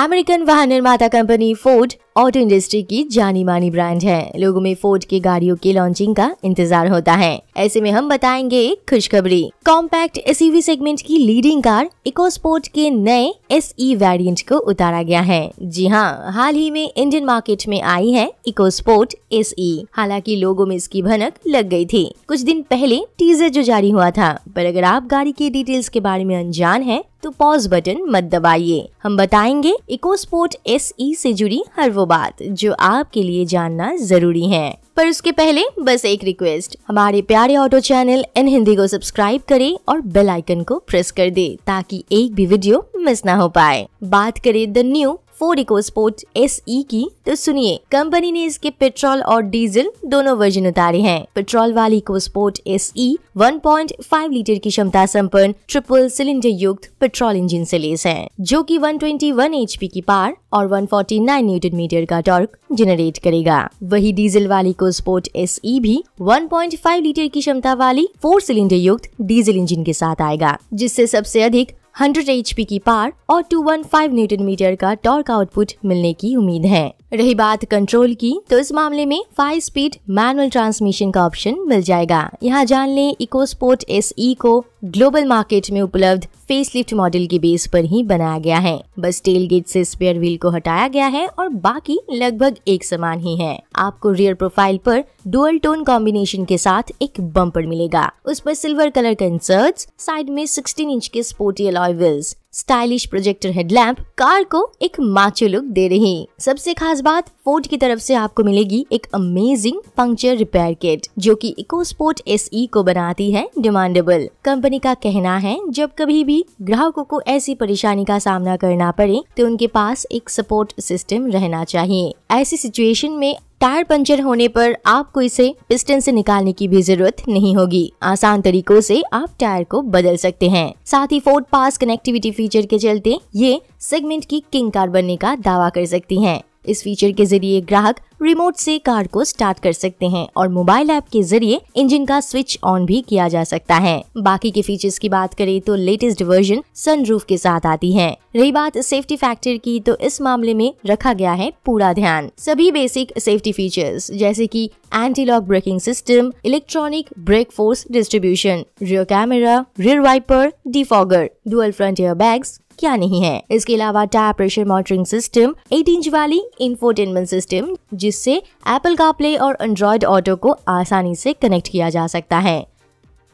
American वाहन निर्माता company Ford auto industry की जानी मानी ब्रांड है लोगों में फोर्ड की गाड़ियों की लॉन्चिंग का इंतजार होता है ऐसे में हम बताएंगे एक खुशखबरी कॉम्पैक्ट एस सेगमेंट की लीडिंग कार इकोस्पोर्ट के नए एस ई वेरियंट को उतारा गया है जी हाँ हाल ही में इंडियन मार्केट में आई है इकोस्पोर्ट एस ई हालांकि लोगों में इसकी भनक लग गई थी कुछ दिन पहले टीजर जो जारी हुआ था पर अगर आप गाड़ी के डिटेल्स के बारे में अनजान है तो पॉज बटन मत दबाइए हम बताएंगे इकोस्पोर्ट एस ई से जुड़ी हर वो बात जो आपके लिए जानना जरूरी है पर उसके पहले बस एक रिक्वेस्ट हमारे प्यारे ऑटो चैनल इन हिंदी को सब्सक्राइब करें और बेल आइकन को प्रेस कर दे ताकि एक भी वीडियो मिस ना हो पाए बात करें the new Ford EcoSport S E की तो सुनिए कंपनी ने इसके पेट्रोल और डीजल दोनों वर्जन उतारे हैं पेट्रोल वाली EcoSport S E one point five litre की क्षमता संपन्न ट्रिपल सिलेंडर युक्त पेट्रोल इंजन से लेस है जो की one twenty one H P की पार और one forty nine newton metre का टॉर्क जनरेट करेगा वही डीजल वाली को स्पोर्ट एस ई भी वन पॉइंट फाइव लीटर की क्षमता वाली फोर सिलेंडर युक्त डीजल इंजन के साथ आएगा जिससे सबसे अधिक 100 पी की पार और 215 न्यूटन मीटर का टॉर्क आउटपुट मिलने की उम्मीद है रही बात कंट्रोल की तो इस मामले में फाइव स्पीड मैनुअल ट्रांसमिशन का ऑप्शन मिल जाएगा यहाँ जान लें इको स्पोर्ट एस को ग्लोबल मार्केट में उपलब्ध फेसलिफ्ट मॉडल के बेस पर ही बनाया गया है बस टेल गेट से स्पेयर व्हील को हटाया गया है और बाकी लगभग एक समान ही है आपको रियर प्रोफाइल पर डुअल टोन कॉम्बिनेशन के साथ एक बम्पर मिलेगा उस पर सिल्वर कलर का इंसर्ट साइड में 16 इंच के sporty alloy wheels stylish projector headlamp car को एक माचो लुक दे रही सबसे खास बात फोर्ड की तरफ से आपको मिलेगी एक अमेजिंग पंक्चर रिपेयर किट जो कि इको स्पोर्ट एस को बनाती है डिमांडेबल कंपनी कंपनी का कहना है जब कभी भी ग्राहकों को ऐसी परेशानी का सामना करना पड़े तो उनके पास एक सपोर्ट सिस्टम रहना चाहिए ऐसी सिचुएशन में टायर पंचर होने पर आपको इसे पिस्टन से निकालने की भी जरूरत नहीं होगी आसान तरीकों से आप टायर को बदल सकते हैं साथ ही फोर्ड पास कनेक्टिविटी फीचर के चलते ये सेगमेंट की किंग कार बनने का दावा कर सकती हैं। इस फीचर के जरिए ग्राहक रिमोट से कार को स्टार्ट कर सकते हैं और मोबाइल ऐप के जरिए इंजन का स्विच ऑन भी किया जा सकता है बाकी के फीचर्स की बात करें तो लेटेस्ट वर्जन सनरूफ के साथ आती है रही बात सेफ्टी फैक्टर की तो इस मामले में रखा गया है पूरा ध्यान सभी बेसिक सेफ्टी फीचर्स जैसे कि anti lock braking system electronic brake force distribution rear camera rear wiper defogger dual front airbags क्या नहीं है इसके अलावा tyre pressure monitoring system eight inch वाली इन्फोटेनमेंट सिस्टम जिससे एप्पल का प्ले और एंड्रॉयड ऑटो को आसानी से कनेक्ट किया जा सकता है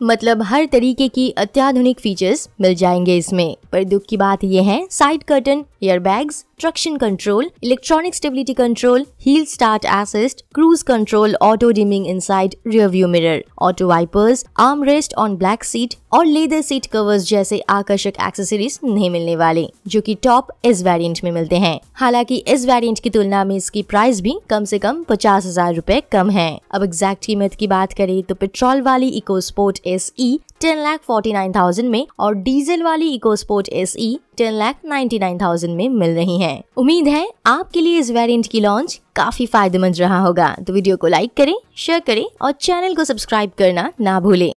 मतलब हर तरीके की अत्याधुनिक फीचर्स मिल जाएंगे इसमें पर दुख की बात यह है side curtain airbags traction control electronic stability control hill start assist cruise control auto dimming inside rearview mirror auto wipers armrest on black seat और लेदर सीट कवर्स जैसे आकर्षक एक्सेसरीज नहीं मिलने वाले जो कि टॉप एस वेरियंट में मिलते हैं हालांकि एस वेरियंट की तुलना में इसकी प्राइस भी कम से कम पचास हजार रूपए कम है अब एग्जैक्ट कीमत की बात करें तो पेट्रोल वाली EcoSport S E ten lakh forty nine thousand में और डीजल वाली EcoSport S E ten lakh ninety nine thousand में मिल रही है उम्मीद है आपके लिए इस वेरिएंट की लॉन्च काफी फायदेमंद रहा होगा तो वीडियो को लाइक करें शेयर करें और चैनल को सब्सक्राइब करना ना भूलें